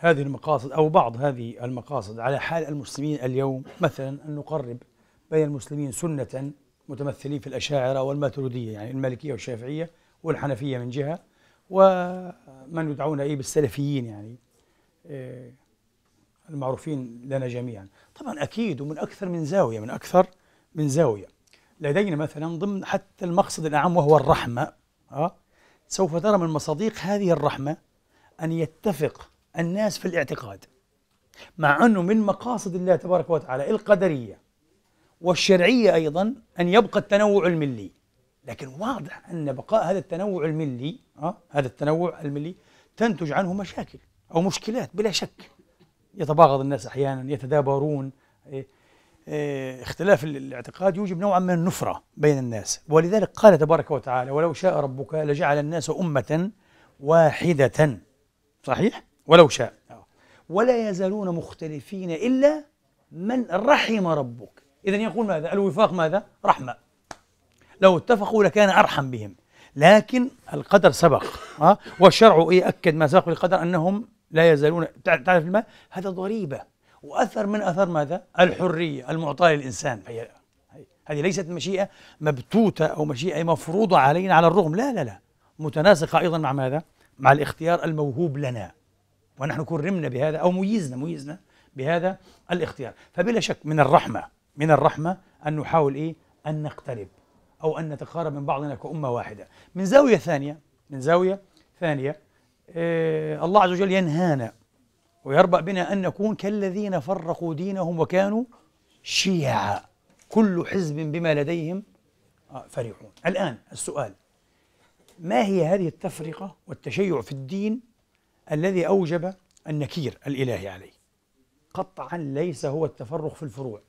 هذه المقاصد أو بعض هذه المقاصد على حال المسلمين اليوم مثلا أن نقرب بين المسلمين سنة متمثلين في الأشاعرة والماترودية يعني المالكية والشافعية والحنفية من جهة ومن يدعون إيه بالسلفيين يعني آه، المعروفين لنا جميعا طبعا أكيد ومن أكثر من زاوية من أكثر من زاوية لدينا مثلا ضمن حتى المقصد الأعم وهو الرحمة آه، سوف ترى من مصادق هذه الرحمة أن يتفق الناس في الاعتقاد مع أنه من مقاصد الله تبارك وتعالى القدرية والشرعية أيضا أن يبقى التنوع الملي لكن واضح أن بقاء هذا التنوع الملي أه؟ هذا التنوع الملي تنتج عنه مشاكل أو مشكلات بلا شك يتباغض الناس أحيانا يتدابرون آه، آه، اختلاف الاعتقاد يوجب نوعا من النفرة بين الناس ولذلك قال تبارك وتعالى ولو شاء ربك لجعل الناس أمة واحدة صحيح؟ ولو شاء ولا يزالون مختلفين إلا من رحم ربك إذا يقول ماذا؟ الوفاق ماذا؟ رحمة لو اتفقوا لكان أرحم بهم لكن القدر سبق ها؟ آه؟ والشرع إيه أكد ما سبق بالقدر أنهم لا يزالون تعرف ما هذا ضريبة وأثر من أثر ماذا؟ الحرية المعطاة للإنسان هي هذه ليست مشيئة مبتوتة أو مشيئة مفروضة علينا على الرغم لا لا لا متناسقة أيضا مع ماذا؟ مع الاختيار الموهوب لنا ونحن كرمنا بهذا أو ميزنا ميزنا بهذا الاختيار فبلا شك من الرحمة من الرحمة أن نحاول إيه أن نقترب أو أن نتقارب من بعضنا كأمة واحدة من زاوية ثانية من زاوية ثانية إيه الله عز وجل ينهانا ويربأ بنا أن نكون كالذين فرقوا دينهم وكانوا شيعا كل حزب بما لديهم آه، فرحون الآن السؤال ما هي هذه التفرقة والتشيع في الدين الذي أوجب النكير الإلهي عليه قطعا ليس هو التفرق في الفروع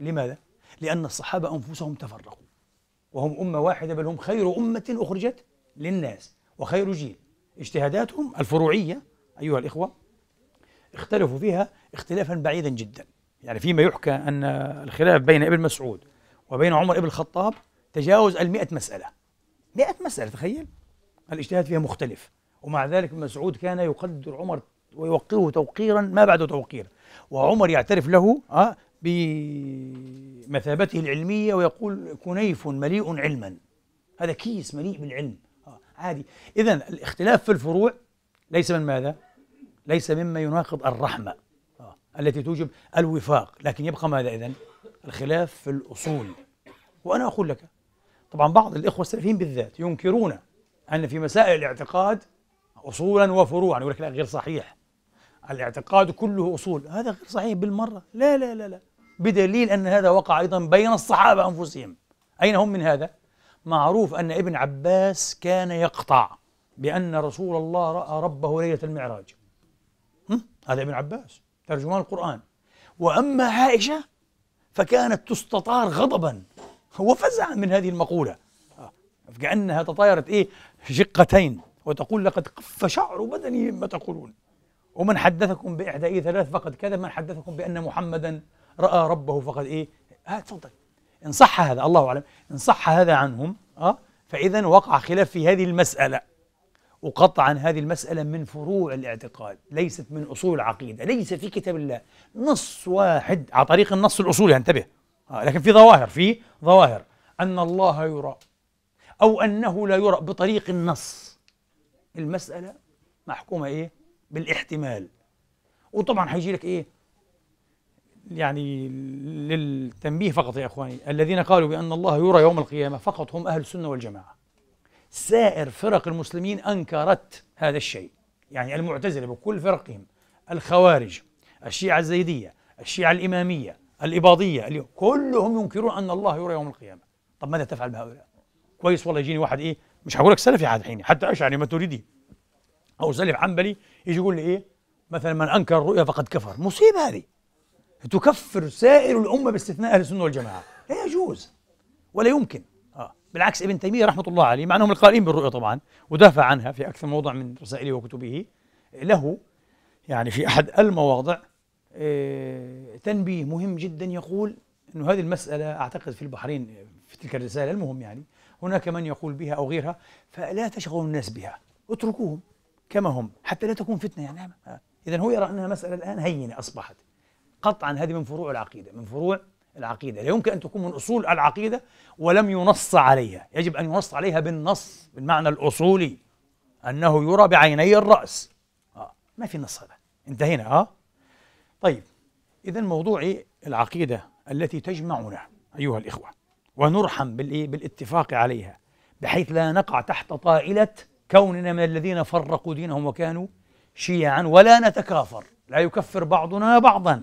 لماذا؟ لأن الصحابة أنفسهم تفرقوا وهم أمة واحدة بل هم خير أمة أخرجت للناس وخير جيل اجتهاداتهم الفروعية أيها الإخوة اختلفوا فيها اختلافا بعيدا جدا يعني فيما يحكى أن الخلاف بين ابن مسعود وبين عمر ابن الخطاب تجاوز المئة مسألة مئة مسألة تخيل الاجتهاد فيها مختلف ومع ذلك ابن مسعود كان يقدر عمر ويوقره توقيرا ما بعد توقير وعمر يعترف له أه بمثابته العلمية ويقول كنيف مليء علما هذا كيس مليء بالعلم أه عادي إذا الاختلاف في الفروع ليس من ماذا؟ ليس مما يناقض الرحمة أه التي توجب الوفاق لكن يبقى ماذا إذا؟ الخلاف في الأصول وأنا أقول لك طبعا بعض الإخوة السلفيين بالذات ينكرون أن في مسائل الاعتقاد أصولا وفروعا يقول لك لا غير صحيح الاعتقاد كله أصول هذا غير صحيح بالمرة لا لا لا لا بدليل أن هذا وقع أيضا بين الصحابة أنفسهم أين هم من هذا؟ معروف أن ابن عباس كان يقطع بأن رسول الله رأى ربه ليلة المعراج هذا ابن عباس ترجمان القرآن وأما عائشة فكانت تستطار غضبا وفزعا من هذه المقولة آه، كأنها تطايرت إيه شقتين وتقول لقد قف شعر بدني مما تقولون ومن حدثكم بإحدى إيه ثلاث فقد كذب من حدثكم بأن محمدا رأى ربه فقد إيه هات آه، تفضل إن صح هذا الله أعلم إن صح هذا عنهم أه فإذا وقع خلاف في هذه المسألة وقطعا هذه المسألة من فروع الاعتقاد ليست من أصول العقيدة ليس في كتاب الله نص واحد على طريق النص الأصولي انتبه آه لكن في ظواهر في ظواهر أن الله يرى أو أنه لا يرى بطريق النص المسألة محكومة إيه؟ بالاحتمال وطبعا هيجي لك إيه؟ يعني للتنبيه فقط يا إخواني الذين قالوا بأن الله يرى يوم القيامة فقط هم أهل السنة والجماعة سائر فرق المسلمين أنكرت هذا الشيء يعني المعتزلة بكل فرقهم الخوارج الشيعة الزيدية الشيعة الإمامية الإباضية اليوم كلهم ينكرون أن الله يرى يوم القيامة طب ماذا تفعل بهؤلاء؟ كويس والله يجيني واحد إيه مش هقول لك سلفي عاد حين حتى أشعري ما تريدي او سلف حنبلي يجي يقول لي ايه مثلا من انكر الرؤيا فقد كفر مصيبه هذه تكفر سائر الامه باستثناء اهل السنه والجماعه لا يجوز ولا يمكن آه. بالعكس ابن تيميه رحمه الله عليه مع انهم القائلين بالرؤيا طبعا ودافع عنها في اكثر موضع من رسائله وكتبه له يعني في احد المواضع آه، تنبيه مهم جدا يقول انه هذه المساله اعتقد في البحرين في تلك الرساله المهم يعني هناك من يقول بها او غيرها فلا تشغلوا الناس بها اتركوهم كما هم حتى لا تكون فتنة يعني نعم. إذا هو يرى أنها مسألة الآن هينة أصبحت قطعا هذه من فروع العقيدة من فروع العقيدة لا يمكن أن تكون من أصول العقيدة ولم ينص عليها يجب أن ينص عليها بالنص بالمعنى الأصولي أنه يرى بعيني الرأس آه. ما في نص هذا انتهينا آه طيب إذا موضوعي العقيدة التي تجمعنا أيها الإخوة ونرحم بالاتفاق عليها بحيث لا نقع تحت طائلة كوننا من الذين فرقوا دينهم وكانوا شيعا ولا نتكافر لا يكفر بعضنا بعضا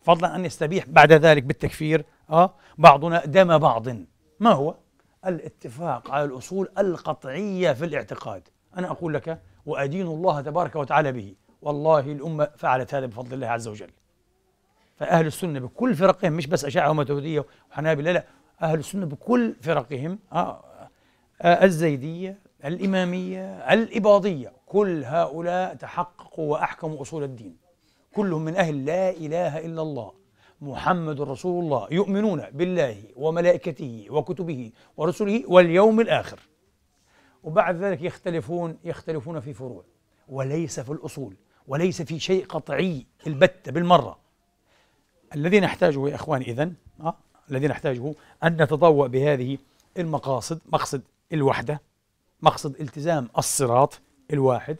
فضلا أن يستبيح بعد ذلك بالتكفير آه بعضنا دم بعض ما هو؟ الاتفاق على الأصول القطعية في الاعتقاد أنا أقول لك وأدين الله تبارك وتعالى به والله الأمة فعلت هذا بفضل الله عز وجل فأهل السنة بكل فرقهم مش بس اشاعه ومتودية وحنابلة لا أهل السنة بكل فرقهم آه, آه، الزيدية الإمامية الإباضية كل هؤلاء تحققوا وأحكموا أصول الدين كلهم من أهل لا إله إلا الله محمد رسول الله يؤمنون بالله وملائكته وكتبه ورسله واليوم الآخر وبعد ذلك يختلفون يختلفون في فروع وليس في الأصول وليس في شيء قطعي البتة بالمرة الذي نحتاجه يا إخوان إذن آه، الذي نحتاجه أن نتضوأ بهذه المقاصد مقصد الوحدة مقصد التزام الصراط الواحد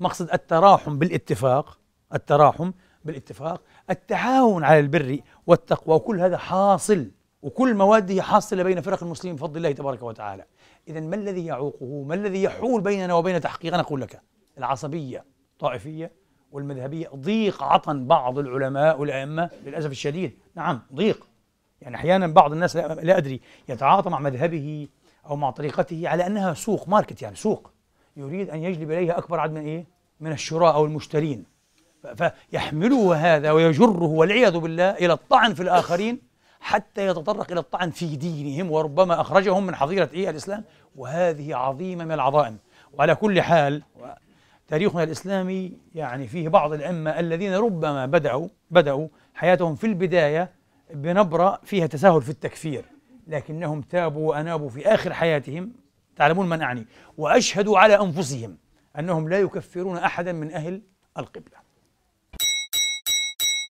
مقصد التراحم بالاتفاق التراحم بالاتفاق التعاون على البر والتقوى وكل هذا حاصل وكل مواده حاصله بين فرق المسلمين بفضل الله تبارك وتعالى اذا ما الذي يعوقه ما الذي يحول بيننا وبين تحقيق انا اقول لك العصبيه الطائفيه والمذهبيه ضيق عطن بعض العلماء والائمه للاسف الشديد نعم ضيق يعني احيانا بعض الناس لا ادري يتعاطى مع مذهبه أو مع طريقته على أنها سوق ماركت يعني سوق يريد أن يجلب إليها أكبر عدد من إيه؟ من الشراء أو المشترين فيحمله هذا ويجره والعياذ بالله إلى الطعن في الآخرين حتى يتطرق إلى الطعن في دينهم وربما أخرجهم من حظيرة إيه الإسلام وهذه عظيمة من العظائم وعلى كل حال تاريخنا الإسلامي يعني فيه بعض الأئمة الذين ربما بدأوا بدأوا حياتهم في البداية بنبرة فيها تساهل في التكفير لكنهم تابوا وأنابوا في آخر حياتهم تعلمون من أعني وأشهدوا على أنفسهم أنهم لا يكفرون أحدا من أهل القبلة